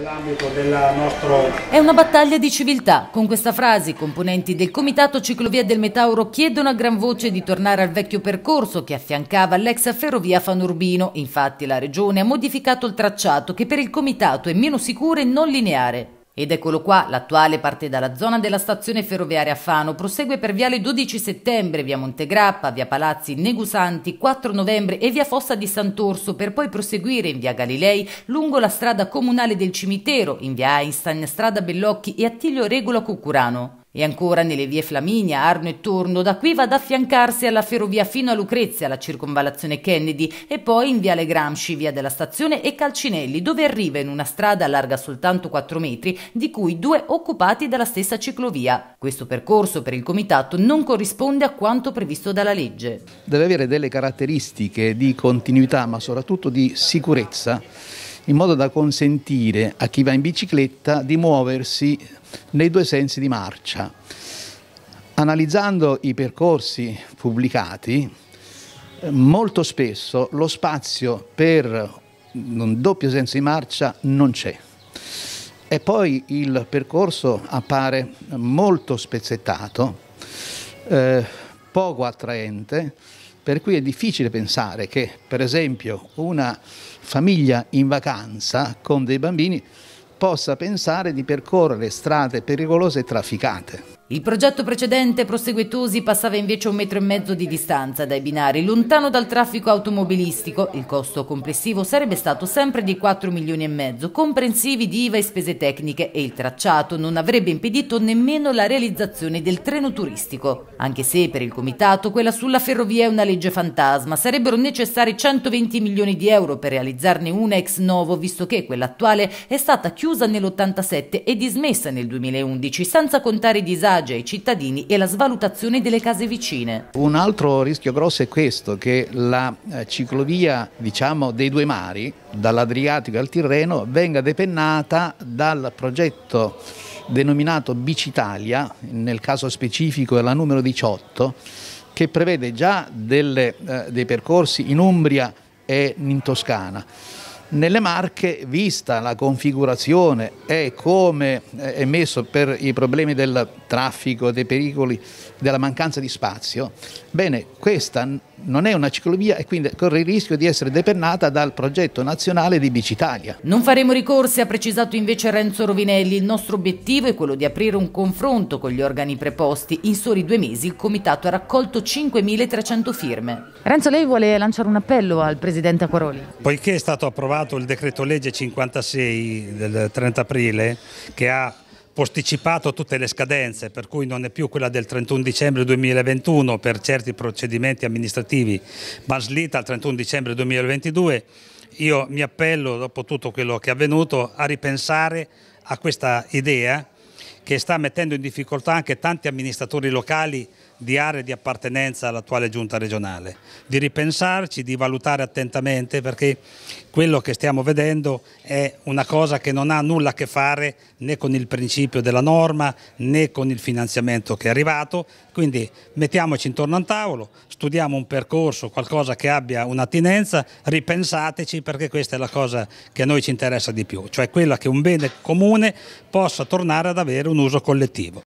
nell'ambito del nostro... È una battaglia di civiltà. Con questa frase i componenti del Comitato Ciclovia del Metauro chiedono a gran voce di tornare al vecchio percorso che affiancava l'ex ferrovia Fanurbino. Infatti la Regione ha modificato il tracciato che per il Comitato è meno sicuro e non lineare. Ed eccolo qua, l'attuale parte dalla zona della stazione ferroviaria Fano, prosegue per viale 12 settembre, via Montegrappa, via Palazzi Negusanti, 4 novembre e via Fossa di Sant'Orso, per poi proseguire in via Galilei lungo la strada comunale del cimitero, in via Einstein, strada Bellocchi e Attilio Regola Cucurano. E ancora nelle vie Flaminia, Arno e Torno, da qui va ad affiancarsi alla ferrovia fino a Lucrezia, la circonvallazione Kennedy, e poi in Viale Gramsci, via della stazione e Calcinelli, dove arriva in una strada larga soltanto 4 metri, di cui due occupati dalla stessa ciclovia. Questo percorso per il comitato non corrisponde a quanto previsto dalla legge. Deve avere delle caratteristiche di continuità, ma soprattutto di sicurezza in modo da consentire a chi va in bicicletta di muoversi nei due sensi di marcia. Analizzando i percorsi pubblicati, molto spesso lo spazio per un doppio senso di marcia non c'è. E poi il percorso appare molto spezzettato, eh, poco attraente, per cui è difficile pensare che, per esempio, una famiglia in vacanza con dei bambini possa pensare di percorrere strade pericolose e trafficate. Il progetto precedente prosegue Tosi passava invece un metro e mezzo di distanza dai binari, lontano dal traffico automobilistico. Il costo complessivo sarebbe stato sempre di 4 milioni e mezzo, comprensivi di IVA e spese tecniche e il tracciato non avrebbe impedito nemmeno la realizzazione del treno turistico. Anche se per il comitato quella sulla ferrovia è una legge fantasma, sarebbero necessari 120 milioni di euro per realizzarne una ex novo, visto che quella attuale è stata chiusa nell'87 e dismessa nel 2011, senza contare i disagi disagi ai cittadini e la svalutazione delle case vicine. Un altro rischio grosso è questo, che la eh, ciclovia diciamo, dei due mari, dall'Adriatico al Tirreno, venga depennata dal progetto denominato Bicitalia, nel caso specifico è la numero 18, che prevede già delle, eh, dei percorsi in Umbria e in Toscana. Nelle Marche, vista la configurazione e come eh, è messo per i problemi del traffico, dei pericoli, della mancanza di spazio, Bene, questa non è una ciclovia e quindi corre il rischio di essere depennata dal progetto nazionale di Bicitalia. Non faremo ricorsi, ha precisato invece Renzo Rovinelli. Il nostro obiettivo è quello di aprire un confronto con gli organi preposti. In soli due mesi il comitato ha raccolto 5.300 firme. Renzo, lei vuole lanciare un appello al presidente Acquaroli? Poiché è stato approvato il decreto legge 56 del 30 aprile che ha posticipato tutte le scadenze, per cui non è più quella del 31 dicembre 2021 per certi procedimenti amministrativi, ma slitta al 31 dicembre 2022, io mi appello, dopo tutto quello che è avvenuto, a ripensare a questa idea che sta mettendo in difficoltà anche tanti amministratori locali di aree di appartenenza all'attuale giunta regionale, di ripensarci, di valutare attentamente perché quello che stiamo vedendo è una cosa che non ha nulla a che fare né con il principio della norma né con il finanziamento che è arrivato, quindi mettiamoci intorno a un tavolo, studiamo un percorso, qualcosa che abbia un'attinenza, ripensateci perché questa è la cosa che a noi ci interessa di più, cioè quella che un bene comune possa tornare ad avere un uso collettivo.